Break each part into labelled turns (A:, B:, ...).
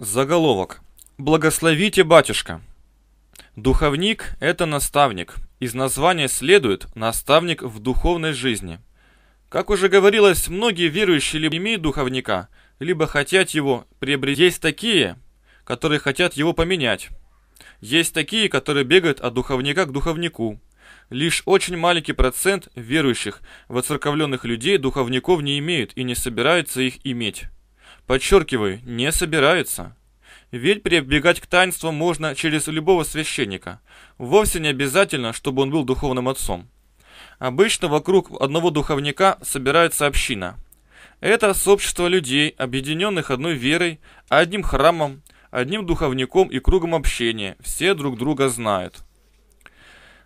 A: Заголовок. Благословите, батюшка. Духовник – это наставник. Из названия следует «наставник в духовной жизни». Как уже говорилось, многие верующие либо имеют духовника, либо хотят его приобрести. Есть такие, которые хотят его поменять. Есть такие, которые бегают от духовника к духовнику. Лишь очень маленький процент верующих, воцерковленных людей духовников не имеют и не собираются их иметь. Подчеркиваю, не собираются. Ведь прибегать к таинствам можно через любого священника. Вовсе не обязательно, чтобы он был духовным отцом. Обычно вокруг одного духовника собирается община. Это сообщество людей, объединенных одной верой, одним храмом, одним духовником и кругом общения. Все друг друга знают.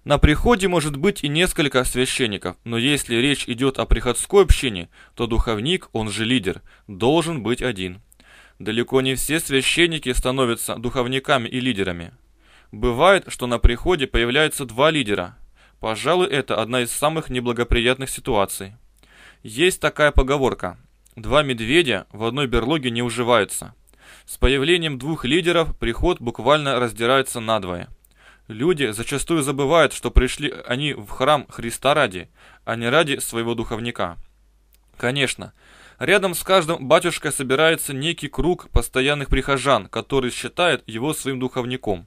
A: На приходе может быть и несколько священников, но если речь идет о приходской общине, то духовник, он же лидер, должен быть один. Далеко не все священники становятся духовниками и лидерами. Бывает, что на приходе появляются два лидера. Пожалуй, это одна из самых неблагоприятных ситуаций. Есть такая поговорка. Два медведя в одной берлоге не уживаются. С появлением двух лидеров приход буквально раздирается надвое. Люди зачастую забывают, что пришли они в храм Христа ради, а не ради своего духовника. Конечно, рядом с каждым батюшкой собирается некий круг постоянных прихожан, которые считают его своим духовником.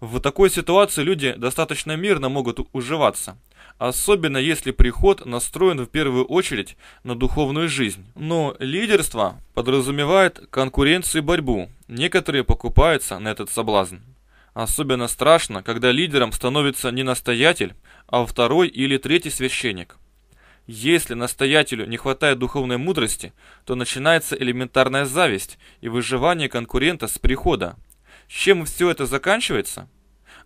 A: В такой ситуации люди достаточно мирно могут уживаться, особенно если приход настроен в первую очередь на духовную жизнь. Но лидерство подразумевает конкуренцию и борьбу. Некоторые покупаются на этот соблазн. Особенно страшно, когда лидером становится не настоятель, а второй или третий священник. Если настоятелю не хватает духовной мудрости, то начинается элементарная зависть и выживание конкурента с прихода. Чем все это заканчивается?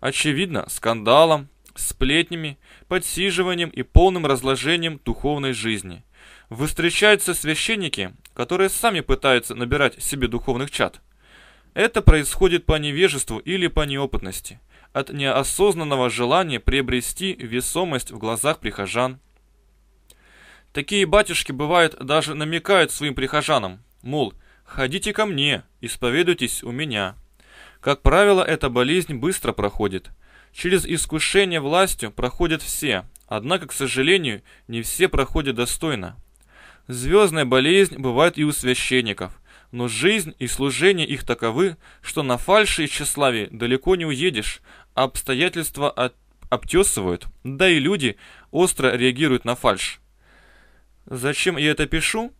A: Очевидно, скандалом, сплетнями, подсиживанием и полным разложением духовной жизни. Встречаются священники, которые сами пытаются набирать себе духовных чат. Это происходит по невежеству или по неопытности, от неосознанного желания приобрести весомость в глазах прихожан. Такие батюшки, бывает, даже намекают своим прихожанам, мол, «ходите ко мне, исповедуйтесь у меня». Как правило, эта болезнь быстро проходит. Через искушение властью проходят все, однако, к сожалению, не все проходят достойно. Звездная болезнь бывает и у священников – но жизнь и служение их таковы, что на фальши и тщеславие далеко не уедешь, а обстоятельства от... обтесывают, да и люди остро реагируют на фальшь. Зачем я это пишу?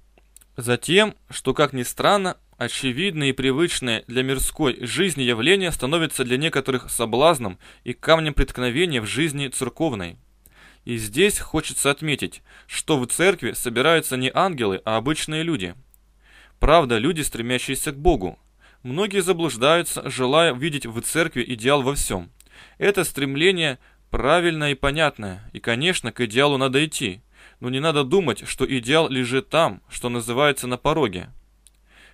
A: Затем, что, как ни странно, очевидное и привычное для мирской жизни явление становится для некоторых соблазном и камнем преткновения в жизни церковной. И здесь хочется отметить, что в церкви собираются не ангелы, а обычные люди – Правда, люди, стремящиеся к Богу. Многие заблуждаются, желая видеть в церкви идеал во всем. Это стремление правильное и понятное, и, конечно, к идеалу надо идти. Но не надо думать, что идеал лежит там, что называется на пороге.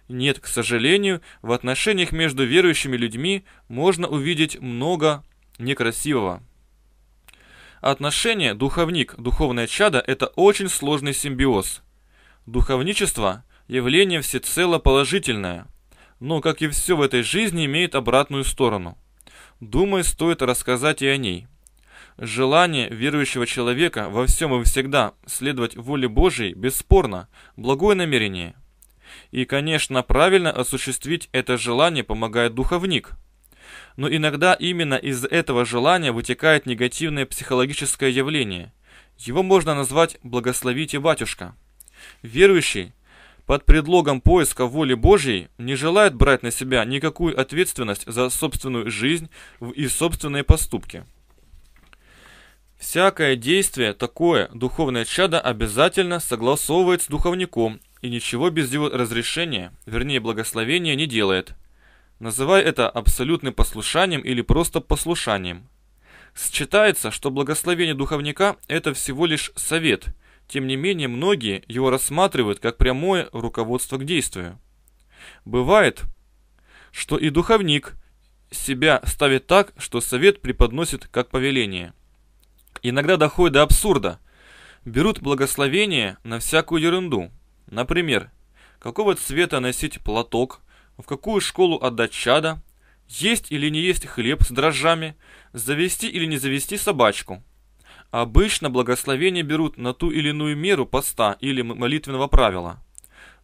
A: Нет, к сожалению, в отношениях между верующими людьми можно увидеть много некрасивого. Отношения духовник-духовное чадо – это очень сложный симбиоз. Духовничество явление всецело положительное, но, как и все в этой жизни, имеет обратную сторону. Думаю, стоит рассказать и о ней. Желание верующего человека во всем и всегда следовать воле Божией бесспорно, благое намерение. И, конечно, правильно осуществить это желание помогает духовник. Но иногда именно из этого желания вытекает негативное психологическое явление. Его можно назвать «благословите батюшка». Верующий – под предлогом поиска воли Божьей не желает брать на себя никакую ответственность за собственную жизнь и собственные поступки. Всякое действие такое духовное чадо обязательно согласовывает с духовником и ничего без его разрешения, вернее благословения, не делает. Называй это абсолютным послушанием или просто послушанием. Считается, что благословение духовника – это всего лишь совет – тем не менее, многие его рассматривают как прямое руководство к действию. Бывает, что и духовник себя ставит так, что совет преподносит как повеление. Иногда доходит до абсурда. Берут благословение на всякую ерунду. Например, какого цвета носить платок, в какую школу отдать чада, есть или не есть хлеб с дрожжами, завести или не завести собачку – Обычно благословения берут на ту или иную меру поста или молитвенного правила.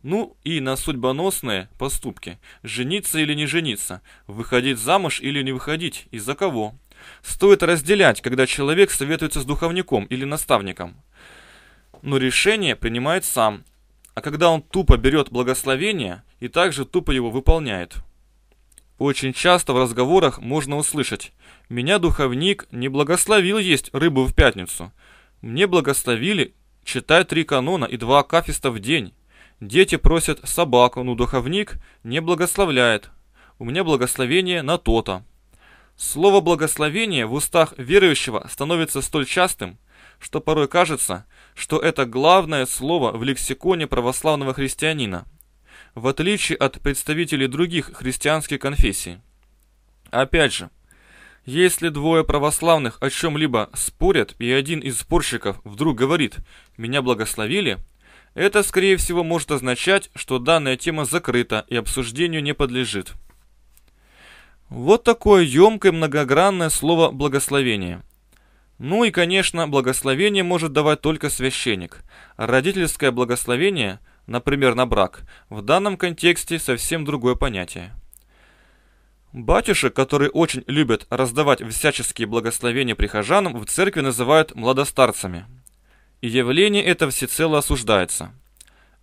A: Ну и на судьбоносные поступки. Жениться или не жениться, выходить замуж или не выходить, из за кого. Стоит разделять, когда человек советуется с духовником или наставником. Но решение принимает сам, а когда он тупо берет благословение и также тупо его выполняет – очень часто в разговорах можно услышать «Меня духовник не благословил есть рыбу в пятницу. Мне благословили читать три канона и два акафиста в день. Дети просят собаку, но духовник не благословляет. У меня благословение на то-то». Слово «благословение» в устах верующего становится столь частым, что порой кажется, что это главное слово в лексиконе православного христианина – в отличие от представителей других христианских конфессий. Опять же, если двое православных о чем-либо спорят, и один из спорщиков вдруг говорит «меня благословили», это, скорее всего, может означать, что данная тема закрыта и обсуждению не подлежит. Вот такое емкое многогранное слово «благословение». Ну и, конечно, благословение может давать только священник. Родительское благословение например, на брак, в данном контексте совсем другое понятие. Батюшек, которые очень любят раздавать всяческие благословения прихожанам, в церкви называют младостарцами. И явление это всецело осуждается.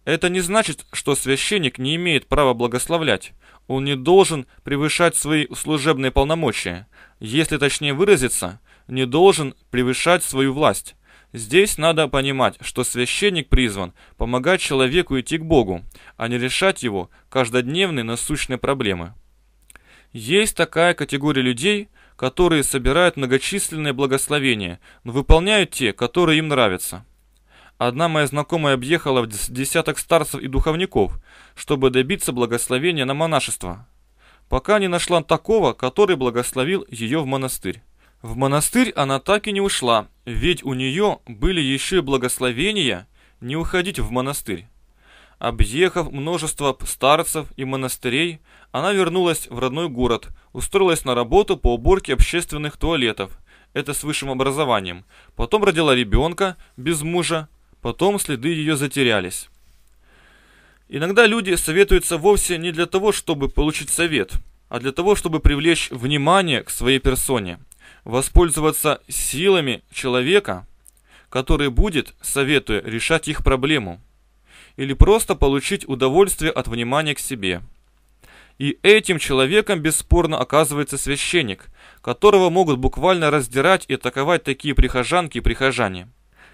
A: Это не значит, что священник не имеет права благословлять. Он не должен превышать свои служебные полномочия. Если точнее выразиться, не должен превышать свою власть. Здесь надо понимать, что священник призван помогать человеку идти к Богу, а не решать его каждодневные насущные проблемы. Есть такая категория людей, которые собирают многочисленные благословения, но выполняют те, которые им нравятся. Одна моя знакомая объехала в десяток старцев и духовников, чтобы добиться благословения на монашество, пока не нашла такого, который благословил ее в монастырь. В монастырь она так и не ушла, ведь у нее были еще благословения не уходить в монастырь. Объехав множество старцев и монастырей, она вернулась в родной город, устроилась на работу по уборке общественных туалетов, это с высшим образованием, потом родила ребенка без мужа, потом следы ее затерялись. Иногда люди советуются вовсе не для того, чтобы получить совет, а для того, чтобы привлечь внимание к своей персоне воспользоваться силами человека, который будет, советуя, решать их проблему, или просто получить удовольствие от внимания к себе. И этим человеком бесспорно оказывается священник, которого могут буквально раздирать и атаковать такие прихожанки и прихожане.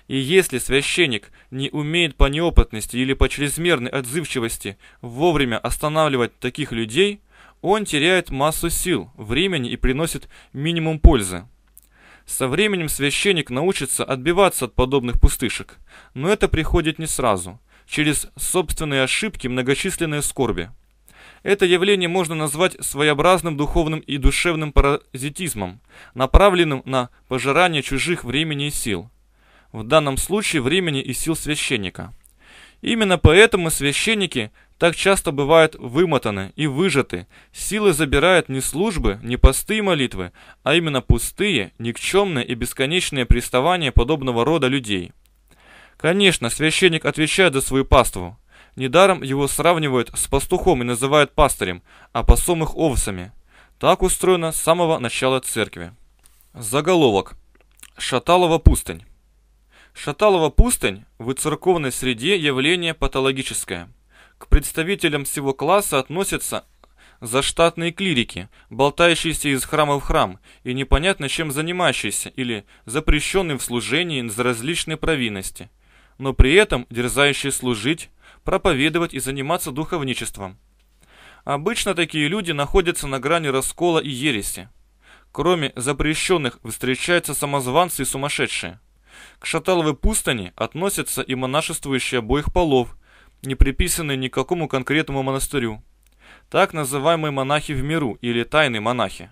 A: И если священник не умеет по неопытности или по чрезмерной отзывчивости вовремя останавливать таких людей – он теряет массу сил, времени и приносит минимум пользы. Со временем священник научится отбиваться от подобных пустышек, но это приходит не сразу, через собственные ошибки, многочисленные скорби. Это явление можно назвать своеобразным духовным и душевным паразитизмом, направленным на пожирание чужих времени и сил. В данном случае времени и сил священника. Именно поэтому священники так часто бывают вымотаны и выжаты. Силы забирают не службы, не посты и молитвы, а именно пустые, никчемные и бесконечные приставания подобного рода людей. Конечно, священник отвечает за свою паству. Недаром его сравнивают с пастухом и называют пастырем, а пасом их овцами. Так устроено с самого начала церкви. Заголовок. Шаталова пустынь. Шаталова пустынь в церковной среде явление патологическое – к представителям всего класса относятся заштатные клирики, болтающиеся из храма в храм и непонятно чем занимающиеся или запрещенные в служении за различные провинности, но при этом дерзающие служить, проповедовать и заниматься духовничеством. Обычно такие люди находятся на грани раскола и ереси. Кроме запрещенных встречаются самозванцы и сумасшедшие. К Шаталовой пустыне относятся и монашествующие обоих полов – не приписаны никакому конкретному монастырю. Так называемые монахи в миру или тайные монахи.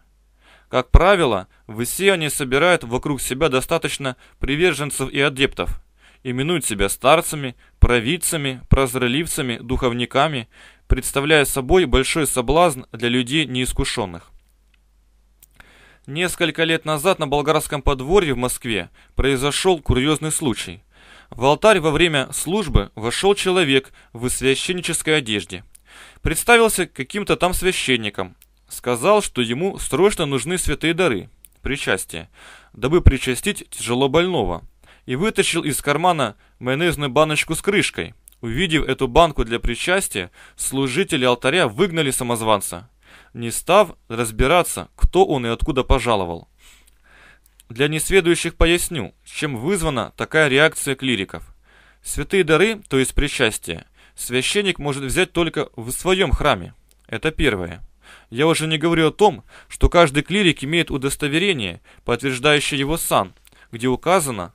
A: Как правило, в Исе они собирают вокруг себя достаточно приверженцев и адептов, именуют себя старцами, провидцами, прозреливцами, духовниками, представляя собой большой соблазн для людей неискушенных. Несколько лет назад на болгарском подворье в Москве произошел курьезный случай – в алтарь во время службы вошел человек в священнической одежде. Представился каким-то там священником. Сказал, что ему срочно нужны святые дары, причастие, дабы причастить тяжело больного. И вытащил из кармана майонезную баночку с крышкой. Увидев эту банку для причастия, служители алтаря выгнали самозванца, не став разбираться, кто он и откуда пожаловал. Для несведущих поясню, чем вызвана такая реакция клириков. Святые дары, то есть причастие, священник может взять только в своем храме. Это первое. Я уже не говорю о том, что каждый клирик имеет удостоверение, подтверждающее его сан, где указано,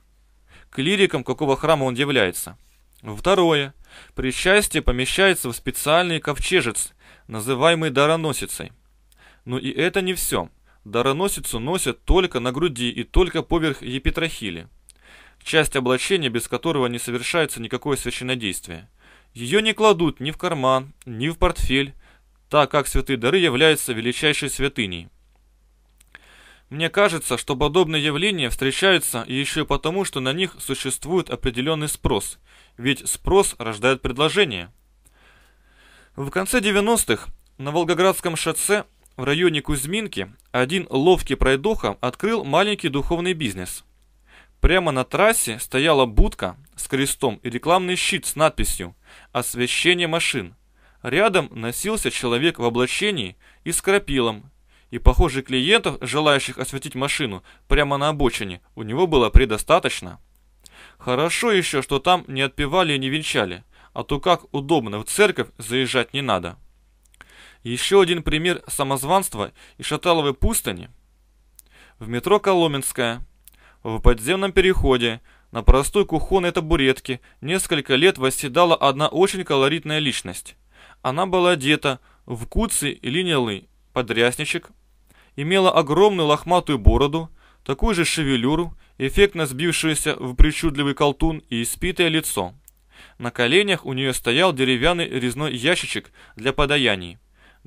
A: клириком какого храма он является. Второе. Причастие помещается в специальный ковчежец, называемый дароносицей. Но и это не все дароносицу носят только на груди и только поверх епитрахили. Часть облачения, без которого не совершается никакое священнодействие. Ее не кладут ни в карман, ни в портфель, так как святые дары являются величайшей святыней. Мне кажется, что подобные явления встречаются еще и потому, что на них существует определенный спрос, ведь спрос рождает предложение. В конце 90-х на Волгоградском шоссе в районе Кузьминки один ловкий пройдоха открыл маленький духовный бизнес. Прямо на трассе стояла будка с крестом и рекламный щит с надписью «Освещение машин». Рядом носился человек в облачении и с крапилом. И, похоже, клиентов, желающих осветить машину прямо на обочине, у него было предостаточно. Хорошо еще, что там не отпевали и не венчали, а то как удобно, в церковь заезжать не надо. Еще один пример самозванства и Шаталовой пустыни. В метро Коломенская, в подземном переходе, на простой кухонной табуретке несколько лет восседала одна очень колоритная личность. Она была одета в куцы и линялый подрясничек, имела огромную лохматую бороду, такую же шевелюру, эффектно сбившуюся в причудливый колтун и испитое лицо. На коленях у нее стоял деревянный резной ящичек для подаяний.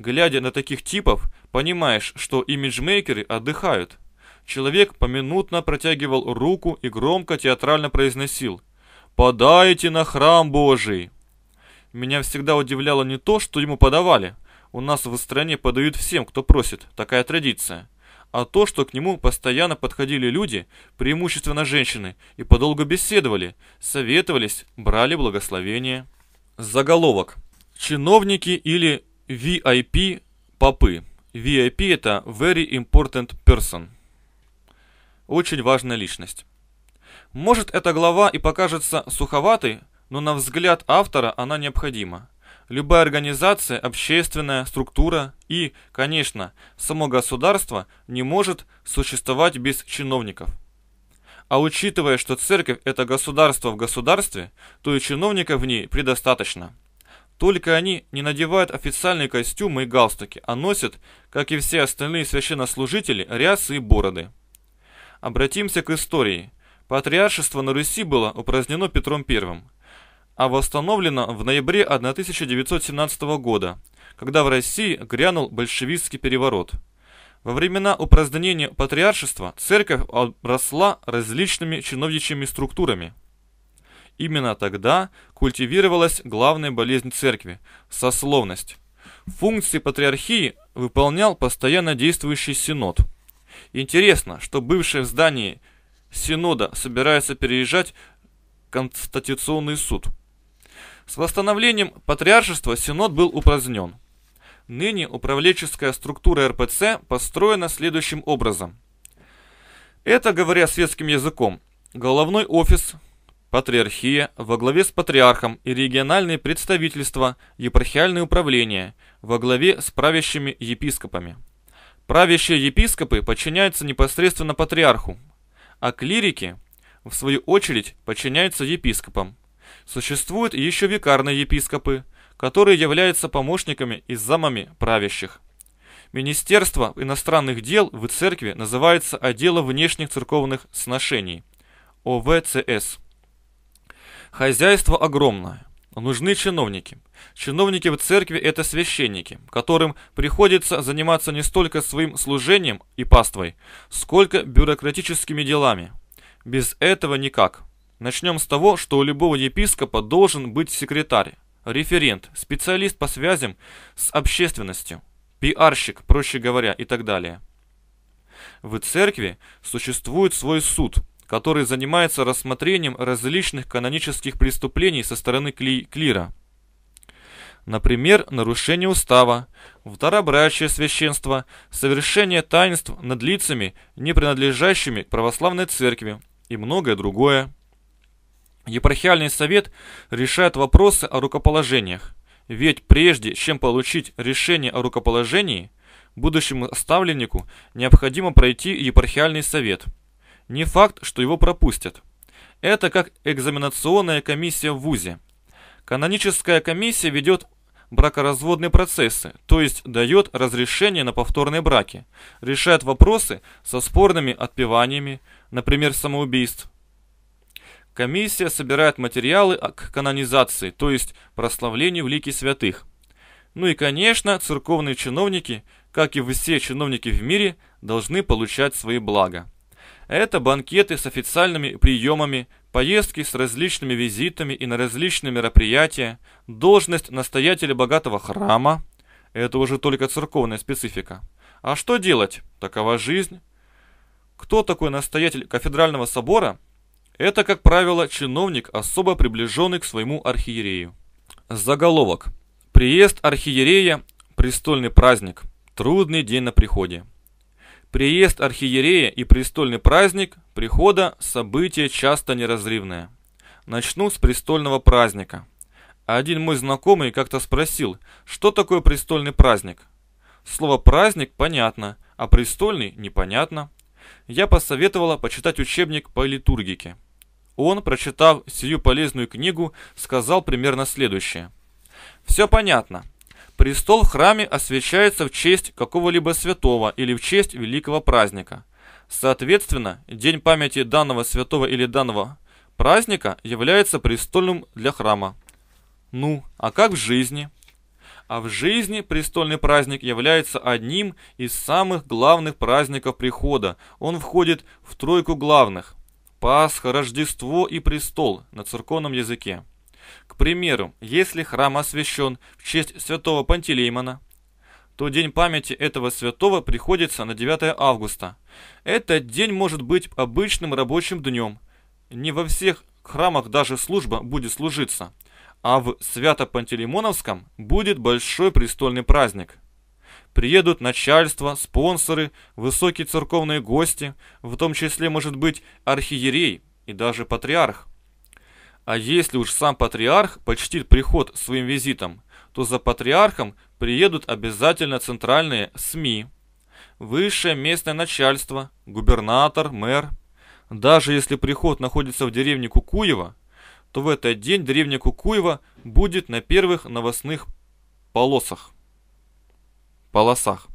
A: Глядя на таких типов, понимаешь, что имиджмейкеры отдыхают. Человек поминутно протягивал руку и громко театрально произносил «Подайте на храм Божий!». Меня всегда удивляло не то, что ему подавали. У нас в стране подают всем, кто просит, такая традиция. А то, что к нему постоянно подходили люди, преимущественно женщины, и подолго беседовали, советовались, брали благословение. Заголовок. Чиновники или VIP попы. VIP это Very Important Person. Очень важная личность. Может эта глава и покажется суховатой, но на взгляд автора она необходима. Любая организация, общественная структура и, конечно, само государство не может существовать без чиновников. А учитывая, что церковь – это государство в государстве, то и чиновников в ней предостаточно – только они не надевают официальные костюмы и галстуки, а носят, как и все остальные священнослужители, рясы и бороды. Обратимся к истории. Патриаршество на Руси было упразднено Петром I, а восстановлено в ноябре 1917 года, когда в России грянул большевистский переворот. Во времена упразднения патриаршества церковь росла различными чиновничьими структурами – Именно тогда культивировалась главная болезнь церкви – сословность. Функции патриархии выполнял постоянно действующий синод. Интересно, что бывшее в здании синода собирается переезжать Конституционный суд. С восстановлением патриаршества синод был упразднен. Ныне управленческая структура РПЦ построена следующим образом. Это, говоря светским языком, головной офис – Патриархия во главе с патриархом и региональные представительства, епархиальные управления во главе с правящими епископами. Правящие епископы подчиняются непосредственно патриарху, а клирики, в свою очередь, подчиняются епископам. Существуют еще викарные епископы, которые являются помощниками и замами правящих. Министерство иностранных дел в церкви называется отделом внешних церковных сношений – ОВЦС – Хозяйство огромное. Нужны чиновники. Чиновники в церкви – это священники, которым приходится заниматься не столько своим служением и паствой, сколько бюрократическими делами. Без этого никак. Начнем с того, что у любого епископа должен быть секретарь, референт, специалист по связям с общественностью, пиарщик, проще говоря, и так далее. В церкви существует свой суд – который занимается рассмотрением различных канонических преступлений со стороны кли клира. Например, нарушение устава, второбрачие священства, совершение таинств над лицами, не принадлежащими к православной церкви и многое другое. Епархиальный совет решает вопросы о рукоположениях, ведь прежде чем получить решение о рукоположении, будущему ставленнику необходимо пройти епархиальный совет – не факт, что его пропустят. Это как экзаменационная комиссия в ВУЗе. Каноническая комиссия ведет бракоразводные процессы, то есть дает разрешение на повторные браки, решает вопросы со спорными отпеваниями, например, самоубийств. Комиссия собирает материалы к канонизации, то есть прославлению в лике святых. Ну и, конечно, церковные чиновники, как и все чиновники в мире, должны получать свои блага. Это банкеты с официальными приемами, поездки с различными визитами и на различные мероприятия, должность настоятеля богатого храма. Это уже только церковная специфика. А что делать? Такова жизнь. Кто такой настоятель кафедрального собора? Это, как правило, чиновник, особо приближенный к своему архиерею. Заголовок. Приезд архиерея – престольный праздник. Трудный день на приходе. Приезд архиерея и престольный праздник прихода – событие часто неразрывное. Начну с престольного праздника. Один мой знакомый как-то спросил, что такое престольный праздник. Слово «праздник» понятно, а «престольный» непонятно. Я посоветовала почитать учебник по литургике. Он, прочитав сию полезную книгу, сказал примерно следующее. «Все понятно. Престол в храме освящается в честь какого-либо святого или в честь великого праздника. Соответственно, день памяти данного святого или данного праздника является престольным для храма. Ну, а как в жизни? А в жизни престольный праздник является одним из самых главных праздников прихода. Он входит в тройку главных – Пасха, Рождество и Престол на церковном языке. К примеру, если храм освящен в честь святого Пантелеймона, то день памяти этого святого приходится на 9 августа. Этот день может быть обычным рабочим днем. Не во всех храмах даже служба будет служиться, а в Свято-Пантелеймоновском будет большой престольный праздник. Приедут начальство, спонсоры, высокие церковные гости, в том числе может быть архиерей и даже патриарх. А если уж сам патриарх почтит приход своим визитом, то за патриархом приедут обязательно центральные СМИ, высшее местное начальство, губернатор, мэр. Даже если приход находится в деревне Кукуева, то в этот день деревня Кукуева будет на первых новостных полосах. полосах.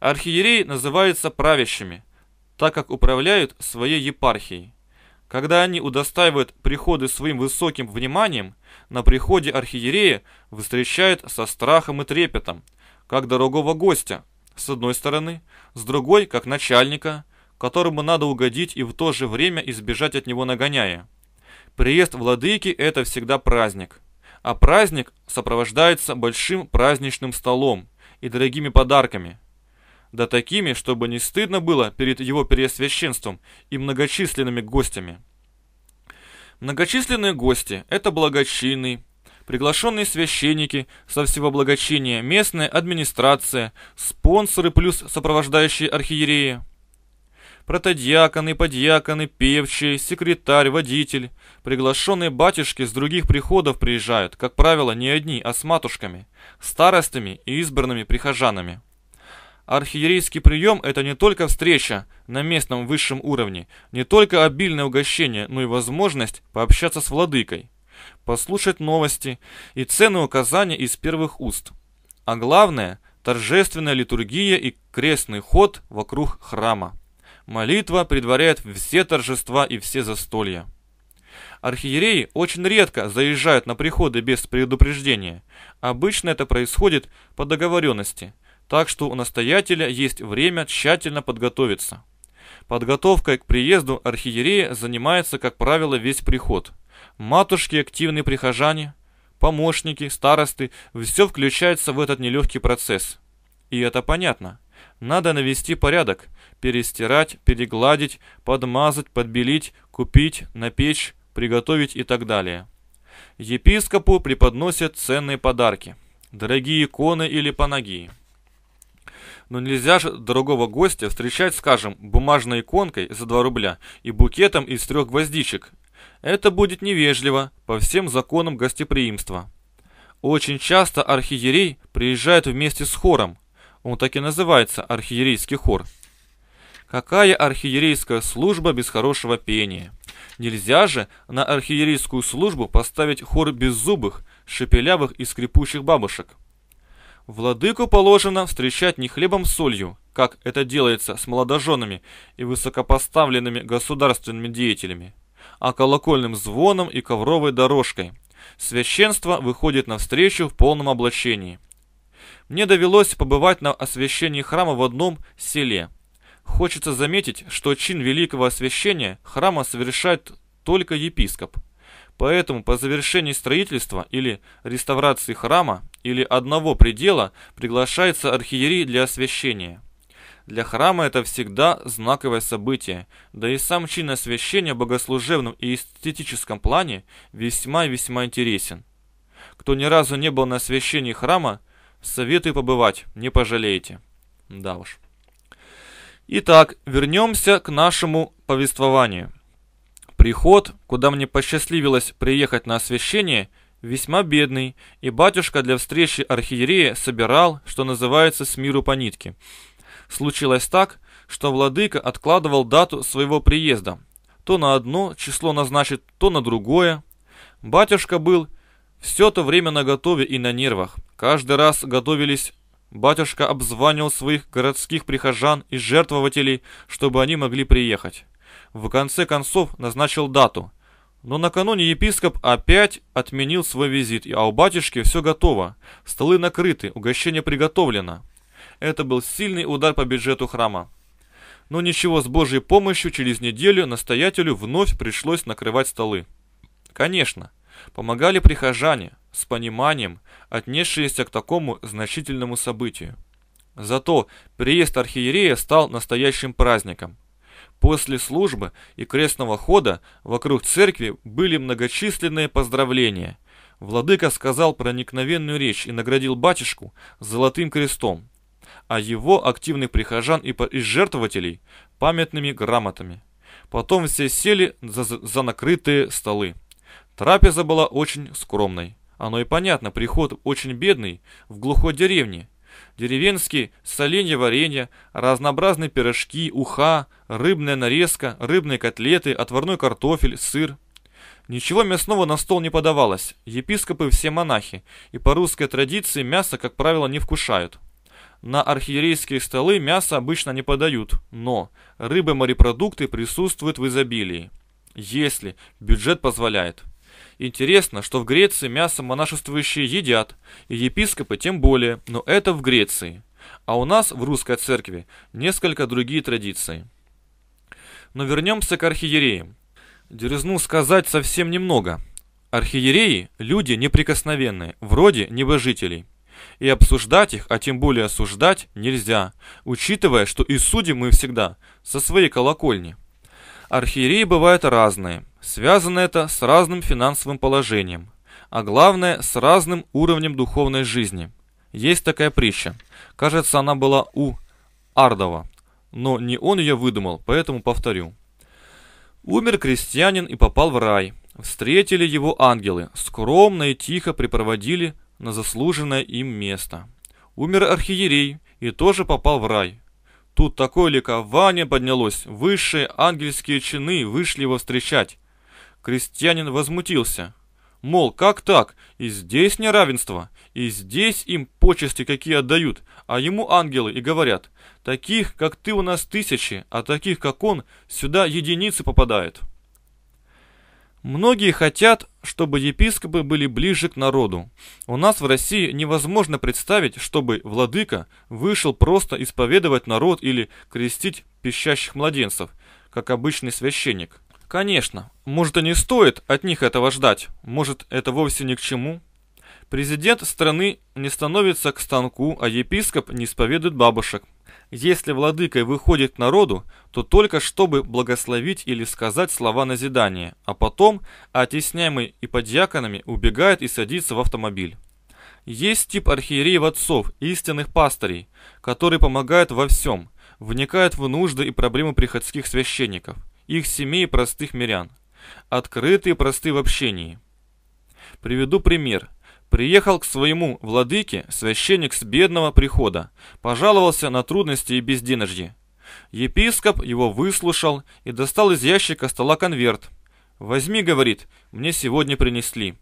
A: Архиереи называются правящими, так как управляют своей епархией. Когда они удостаивают приходы своим высоким вниманием, на приходе архиерея встречают со страхом и трепетом, как дорогого гостя, с одной стороны, с другой, как начальника, которому надо угодить и в то же время избежать от него нагоняя. Приезд владыки – это всегда праздник. А праздник сопровождается большим праздничным столом и дорогими подарками – да такими, чтобы не стыдно было перед его пересвященством и многочисленными гостями. Многочисленные гости – это благочинный, приглашенные священники со всего благочиния, местная администрация, спонсоры плюс сопровождающие архиереи. Протодиаконы, подьяконы, певчие, секретарь, водитель. Приглашенные батюшки с других приходов приезжают, как правило, не одни, а с матушками, старостами и избранными прихожанами. Архиерейский прием – это не только встреча на местном высшем уровне, не только обильное угощение, но и возможность пообщаться с владыкой, послушать новости и ценные указания из первых уст. А главное – торжественная литургия и крестный ход вокруг храма. Молитва предваряет все торжества и все застолья. Архиереи очень редко заезжают на приходы без предупреждения. Обычно это происходит по договоренности – так что у настоятеля есть время тщательно подготовиться. Подготовкой к приезду архиерея занимается, как правило, весь приход. Матушки, активные прихожане, помощники, старосты – все включается в этот нелегкий процесс. И это понятно. Надо навести порядок, перестирать, перегладить, подмазать, подбелить, купить, напечь, приготовить и так далее. Епископу преподносят ценные подарки – дорогие иконы или панагии – но нельзя же дорогого гостя встречать, скажем, бумажной иконкой за 2 рубля и букетом из трех гвоздичек. Это будет невежливо по всем законам гостеприимства. Очень часто архиерей приезжает вместе с хором. Он так и называется архиерейский хор. Какая архиерейская служба без хорошего пения? Нельзя же на архиерейскую службу поставить хор беззубых, шепелявых и скрипущих бабушек. Владыку положено встречать не хлебом с солью, как это делается с молодоженами и высокопоставленными государственными деятелями, а колокольным звоном и ковровой дорожкой. Священство выходит навстречу в полном облачении. Мне довелось побывать на освящении храма в одном селе. Хочется заметить, что чин великого освящения храма совершает только епископ. Поэтому по завершении строительства или реставрации храма или одного предела приглашается архиерей для освящения. Для храма это всегда знаковое событие, да и сам чин освящения в богослужебном и эстетическом плане весьма и весьма интересен. Кто ни разу не был на освящении храма, советую побывать, не пожалеете. Да уж. Итак, вернемся к нашему повествованию. Приход, куда мне посчастливилось приехать на освящение, весьма бедный, и батюшка для встречи архиерея собирал, что называется, с миру по нитке. Случилось так, что владыка откладывал дату своего приезда. То на одно число назначит, то на другое. Батюшка был все то время на готове и на нервах. Каждый раз готовились Батюшка обзванивал своих городских прихожан и жертвователей, чтобы они могли приехать в конце концов назначил дату. Но накануне епископ опять отменил свой визит, а у батюшки все готово. Столы накрыты, угощение приготовлено. Это был сильный удар по бюджету храма. Но ничего, с Божьей помощью через неделю настоятелю вновь пришлось накрывать столы. Конечно, помогали прихожане, с пониманием, отнесшиеся к такому значительному событию. Зато приезд архиерея стал настоящим праздником – После службы и крестного хода вокруг церкви были многочисленные поздравления. Владыка сказал проникновенную речь и наградил батюшку золотым крестом, а его активных прихожан и, и жертвователей памятными грамотами. Потом все сели за, за накрытые столы. Трапеза была очень скромной. Оно и понятно, приход очень бедный в глухой деревне – деревенские соленья варенья, разнообразные пирожки, уха, рыбная нарезка, рыбные котлеты, отварной картофель, сыр. Ничего мясного на стол не подавалось, епископы все монахи, и по русской традиции мясо, как правило, не вкушают. На архиерейские столы мясо обычно не подают, но рыбы-морепродукты присутствуют в изобилии, если бюджет позволяет. Интересно, что в Греции мясо монашествующие едят, и епископы тем более, но это в Греции. А у нас в русской церкви несколько другие традиции. Но вернемся к архиереям. Дерзну сказать совсем немного. Архиереи – люди неприкосновенные, вроде небожителей. И обсуждать их, а тем более осуждать, нельзя, учитывая, что и судим мы всегда со своей колокольни. Архиереи бывают разные – Связано это с разным финансовым положением, а главное с разным уровнем духовной жизни. Есть такая притча. Кажется, она была у Ардова, но не он ее выдумал, поэтому повторю. Умер крестьянин и попал в рай. Встретили его ангелы, скромно и тихо припроводили на заслуженное им место. Умер архиерей и тоже попал в рай. Тут такое ликование поднялось, высшие ангельские чины вышли его встречать. Крестьянин возмутился. Мол, как так? И здесь неравенство, и здесь им почести какие отдают, а ему ангелы и говорят, таких, как ты, у нас тысячи, а таких, как он, сюда единицы попадают. Многие хотят, чтобы епископы были ближе к народу. У нас в России невозможно представить, чтобы владыка вышел просто исповедовать народ или крестить пищащих младенцев, как обычный священник. Конечно, может и не стоит от них этого ждать, может это вовсе ни к чему. Президент страны не становится к станку, а епископ не исповедует бабушек. Если владыкой выходит к народу, то только чтобы благословить или сказать слова назидания, а потом, отесняемый и подьяконами, убегает и садится в автомобиль. Есть тип архиереев-отцов, истинных пастырей, которые помогают во всем, вникают в нужды и проблемы приходских священников – их семей простых мирян. Открытые просты в общении. Приведу пример. Приехал к своему владыке священник с бедного прихода, пожаловался на трудности и безденежье. Епископ его выслушал и достал из ящика стола конверт. «Возьми», — говорит, — «мне сегодня принесли».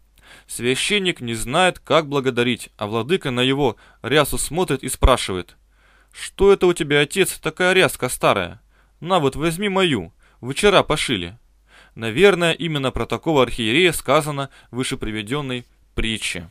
A: Священник не знает, как благодарить, а владыка на его рясу смотрит и спрашивает. «Что это у тебя, отец, такая ряска старая? На вот, возьми мою. Вчера пошили. Наверное, именно про такого архиерея сказано выше приведенной притче.